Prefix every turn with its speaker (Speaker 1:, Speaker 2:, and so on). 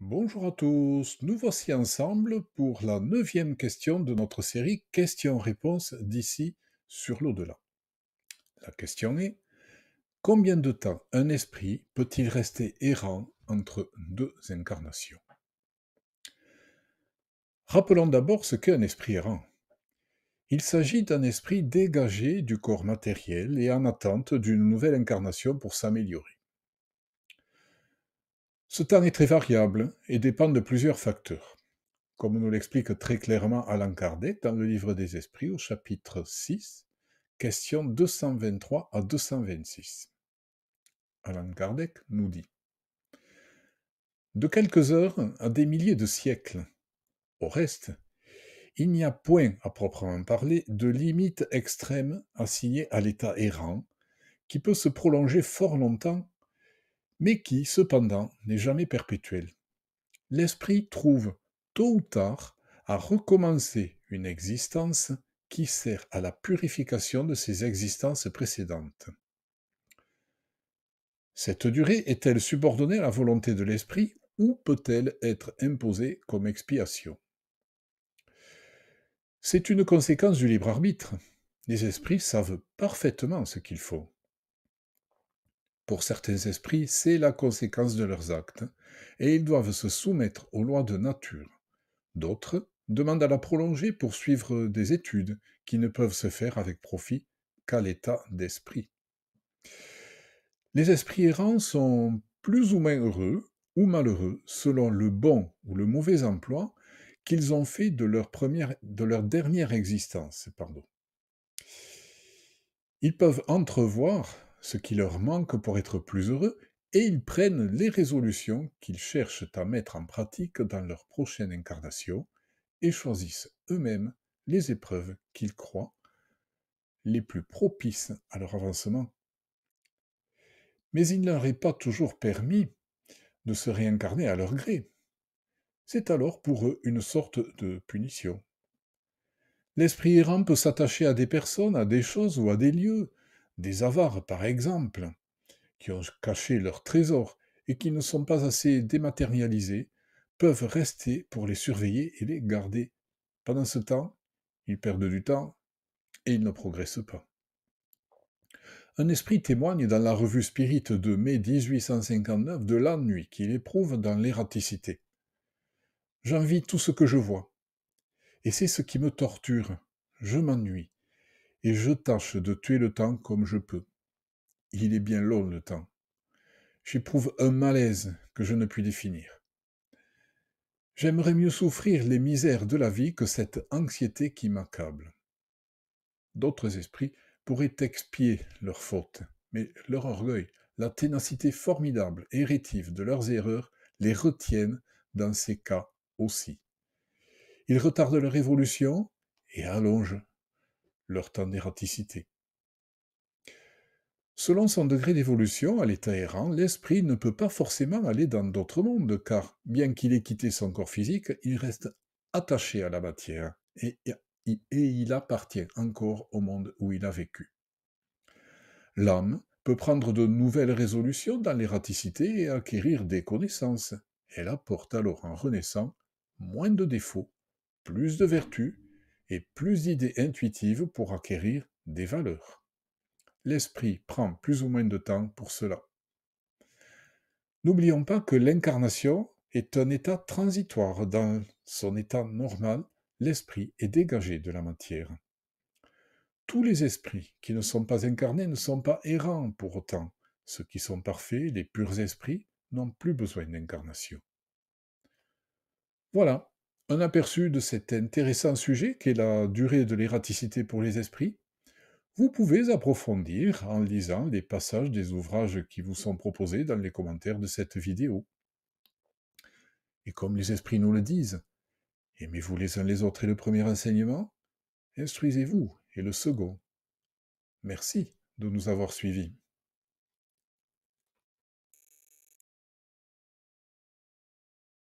Speaker 1: Bonjour à tous, nous voici ensemble pour la neuvième question de notre série Questions-réponses d'ici sur l'au-delà. La question est Combien de temps un esprit peut-il rester errant entre deux incarnations Rappelons d'abord ce qu'est un esprit errant. Il s'agit d'un esprit dégagé du corps matériel et en attente d'une nouvelle incarnation pour s'améliorer. Ce temps est très variable et dépend de plusieurs facteurs. Comme nous l'explique très clairement Alain Kardec dans le livre des esprits au chapitre 6, questions 223 à 226. Alain Kardec nous dit De quelques heures à des milliers de siècles, au reste, il n'y a point à proprement parler de limite extrême assignée à l'état errant qui peut se prolonger fort longtemps mais qui, cependant, n'est jamais perpétuel. L'esprit trouve, tôt ou tard, à recommencer une existence qui sert à la purification de ses existences précédentes. Cette durée est-elle subordonnée à la volonté de l'esprit ou peut-elle être imposée comme expiation C'est une conséquence du libre arbitre. Les esprits savent parfaitement ce qu'il faut. Pour certains esprits, c'est la conséquence de leurs actes, et ils doivent se soumettre aux lois de nature. D'autres demandent à la prolonger pour suivre des études qui ne peuvent se faire avec profit qu'à l'état d'esprit. Les esprits errants sont plus ou moins heureux ou malheureux selon le bon ou le mauvais emploi qu'ils ont fait de leur, première, de leur dernière existence. Pardon. Ils peuvent entrevoir ce qui leur manque pour être plus heureux, et ils prennent les résolutions qu'ils cherchent à mettre en pratique dans leur prochaine incarnation, et choisissent eux-mêmes les épreuves qu'ils croient les plus propices à leur avancement. Mais il ne leur est pas toujours permis de se réincarner à leur gré. C'est alors pour eux une sorte de punition. L'esprit errant peut s'attacher à des personnes, à des choses ou à des lieux des avares par exemple, qui ont caché leurs trésors et qui ne sont pas assez dématérialisés, peuvent rester pour les surveiller et les garder. Pendant ce temps, ils perdent du temps et ils ne progressent pas. Un esprit témoigne dans la revue Spirit de mai 1859 de l'ennui qu'il éprouve dans l'ératicité. J'envie tout ce que je vois. Et c'est ce qui me torture. Je m'ennuie et je tâche de tuer le temps comme je peux. Il est bien long le temps. J'éprouve un malaise que je ne puis définir. J'aimerais mieux souffrir les misères de la vie que cette anxiété qui m'accable. D'autres esprits pourraient expier leurs fautes, mais leur orgueil, la ténacité formidable et rétive de leurs erreurs les retiennent dans ces cas aussi. Ils retardent leur évolution et allongent leur d'ératicité. Selon son degré d'évolution à l'état errant, l'esprit ne peut pas forcément aller dans d'autres mondes, car bien qu'il ait quitté son corps physique, il reste attaché à la matière et, et il appartient encore au monde où il a vécu. L'âme peut prendre de nouvelles résolutions dans l'ératicité et acquérir des connaissances. Elle apporte alors en renaissant moins de défauts, plus de vertus et plus d'idées intuitives pour acquérir des valeurs. L'esprit prend plus ou moins de temps pour cela. N'oublions pas que l'incarnation est un état transitoire. Dans son état normal, l'esprit est dégagé de la matière. Tous les esprits qui ne sont pas incarnés ne sont pas errants pour autant. Ceux qui sont parfaits, les purs esprits, n'ont plus besoin d'incarnation. Voilà, un aperçu de cet intéressant sujet qu'est la durée de l'ératicité pour les esprits, vous pouvez approfondir en lisant les passages des ouvrages qui vous sont proposés dans les commentaires de cette vidéo. Et comme les esprits nous le disent, aimez-vous les uns les autres et le premier enseignement Instruisez-vous et le second. Merci de nous avoir suivis.